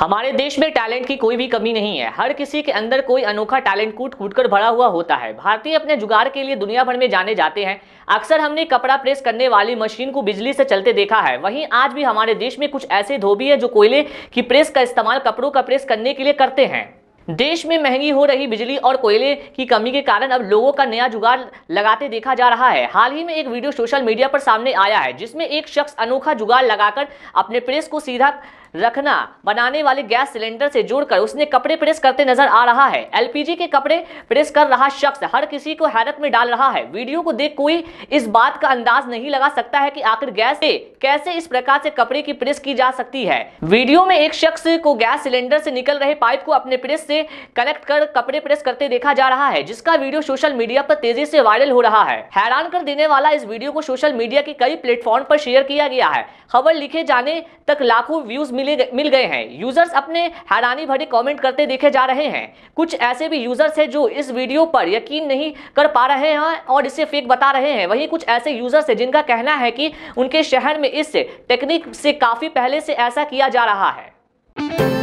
हमारे देश में टैलेंट की कोई भी कमी नहीं है हर किसी के अंदर कोई अनोखा टैलेंट कूट कूट कर भरा हुआ होता है भारतीय अपने जुगाड़ के लिए दुनिया भर में जाने जाते हैं अक्सर हमने कपड़ा प्रेस करने वाली मशीन को बिजली से चलते देखा है वहीं आज भी हमारे देश में कुछ ऐसे धोबी है जो कोयले की प्रेस का इस्तेमाल कपड़ों का प्रेस करने के लिए करते हैं देश में महंगी हो रही बिजली और कोयले की कमी के कारण अब लोगों का नया जुगाड़ लगाते देखा जा रहा है हाल ही में एक वीडियो सोशल मीडिया पर सामने आया है जिसमें एक शख्स अनोखा जुगाड़ लगाकर अपने प्रेस को सीधा रखना बनाने वाले गैस सिलेंडर से जुड़कर उसने कपड़े प्रेस करते नजर आ रहा है एलपीजी के कपड़े प्रेस कर रहा शख्स हर किसी को हैरत में डाल रहा है वीडियो को देख कोई इस बात का अंदाज नहीं लगा सकता है कि आखिर गैस से कैसे इस प्रकार से कपड़े की प्रेस की जा सकती है वीडियो में एक शख्स को गैस सिलेंडर से निकल रहे पाइप को अपने प्रेस से कनेक्ट कर कपड़े प्रेस करते देखा जा रहा है जिसका वीडियो सोशल मीडिया पर तेजी से वायरल हो रहा है हैरान कर देने वाला इस वीडियो को सोशल मीडिया के कई प्लेटफॉर्म पर शेयर किया गया है खबर लिखे जाने तक लाखों व्यूज मिल मिले मिल गए हैं यूजर्स अपने हैरानी भरे कमेंट करते देखे जा रहे हैं कुछ ऐसे भी यूजर्स हैं जो इस वीडियो पर यकीन नहीं कर पा रहे हैं और इसे फेक बता रहे हैं वहीं कुछ ऐसे यूजर्स हैं जिनका कहना है कि उनके शहर में इस टेक्निक से काफ़ी पहले से ऐसा किया जा रहा है